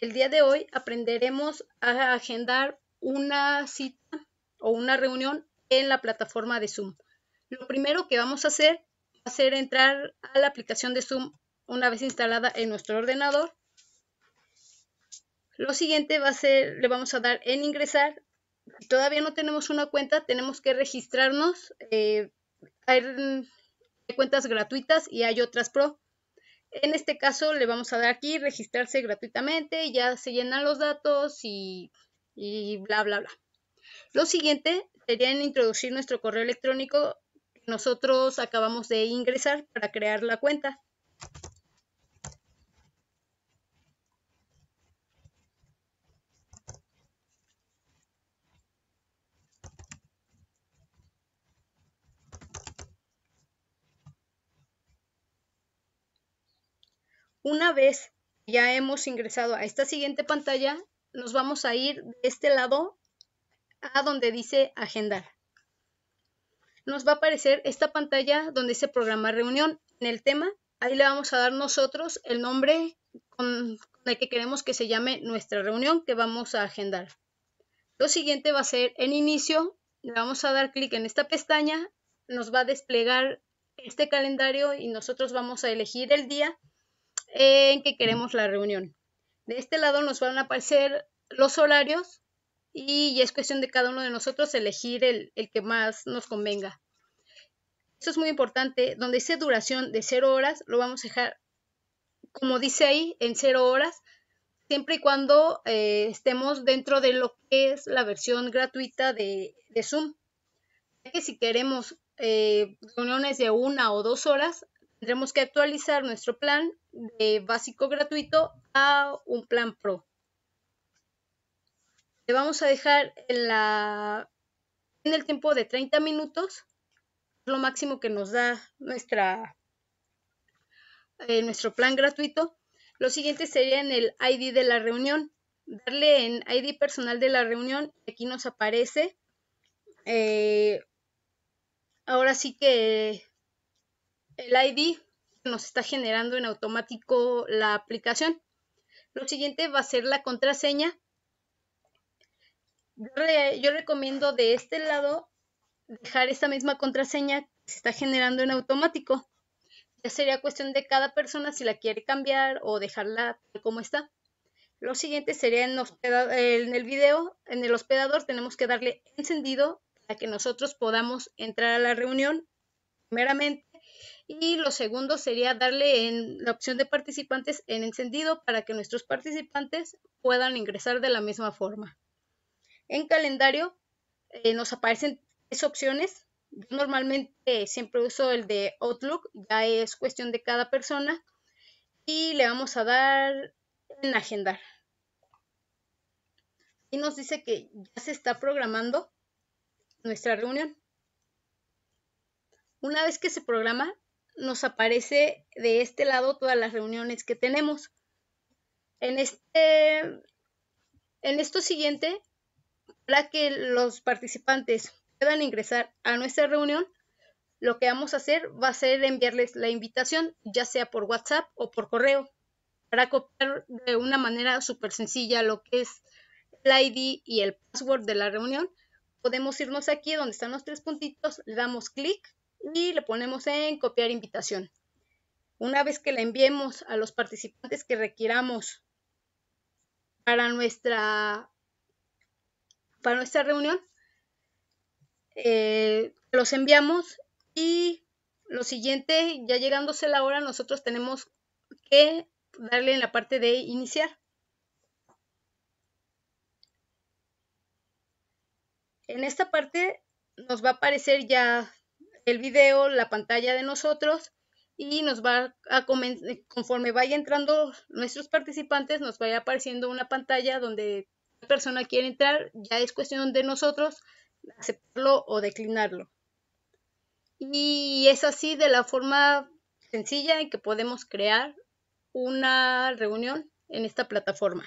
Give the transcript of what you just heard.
El día de hoy aprenderemos a agendar una cita o una reunión en la plataforma de Zoom. Lo primero que vamos a hacer va a ser entrar a la aplicación de Zoom una vez instalada en nuestro ordenador. Lo siguiente va a ser, le vamos a dar en ingresar. todavía no tenemos una cuenta, tenemos que registrarnos. Eh, hay cuentas gratuitas y hay otras pro. En este caso le vamos a dar aquí registrarse gratuitamente, ya se llenan los datos y, bla, bla, bla. Lo siguiente sería introducir nuestro correo electrónico que nosotros acabamos de ingresar para crear la cuenta. Una vez ya hemos ingresado a esta siguiente pantalla, nos vamos a ir de este lado a donde dice agendar. Nos va a aparecer esta pantalla donde dice programar reunión. En el tema, ahí le vamos a dar nosotros el nombre con, el que queremos que se llame nuestra reunión que vamos a agendar. Lo siguiente va a ser en inicio, le vamos a dar clic en esta pestaña, nos va a desplegar este calendario y nosotros vamos a elegir el día en que queremos la reunión. De este lado nos van a aparecer los horarios y es cuestión de cada uno de nosotros elegir el, que más nos convenga. Eso es muy importante. Donde dice duración de cero horas, lo vamos a dejar, como dice ahí, en cero horas, siempre y cuando eh, estemos dentro de lo que es la versión gratuita de, de Zoom. Que si queremos eh, reuniones de una o dos horas, tendremos que actualizar nuestro plan de básico gratuito a un plan pro. Le vamos a dejar en, la, en el tiempo de 30 minutos, lo máximo que nos da nuestra, eh, nuestro plan gratuito. Lo siguiente sería en el ID de la reunión. Darle en ID personal de la reunión. Aquí nos aparece. Eh, ahora sí que el ID nos está generando en automático la aplicación. Lo siguiente va a ser la contraseña. Yo, recomiendo de este lado dejar esta misma contraseña que se está generando en automático. Ya sería cuestión de cada persona si la quiere cambiar o dejarla como está. Lo siguiente sería en, en el video, en el hospedador tenemos que darle encendido para que nosotros podamos entrar a la reunión primeramente y lo segundo sería darle en la opción de participantes en encendido para que nuestros participantes puedan ingresar de la misma forma. En calendario eh, nos aparecen tres opciones. Yo normalmente siempre uso el de Outlook, ya es cuestión de cada persona. Y le vamos a dar en agendar. Y nos dice que ya se está programando nuestra reunión. Una vez que se programa, nos aparece de este lado todas las reuniones que tenemos. En este, en esto siguiente, para que los participantes puedan ingresar a nuestra reunión, lo que vamos a hacer va a ser enviarles la invitación, ya sea por WhatsApp o por correo, para copiar de una manera súper sencilla lo que es el ID y el password de la reunión. Podemos irnos aquí donde están los tres puntitos, le damos clic y le ponemos en copiar invitación. Una vez que la enviemos a los participantes que requiramos para nuestra, para nuestra reunión, eh, los enviamos y lo siguiente, ya llegándose la hora, nosotros tenemos que darle en la parte de iniciar. En esta parte nos va a aparecer ya el video, la pantalla de nosotros y nos va a eh, conforme vaya entrando nuestros participantes, nos vaya apareciendo una pantalla donde la persona quiere entrar, ya es cuestión de nosotros aceptarlo o declinarlo. Y es así de la forma sencilla en que podemos crear una reunión en esta plataforma.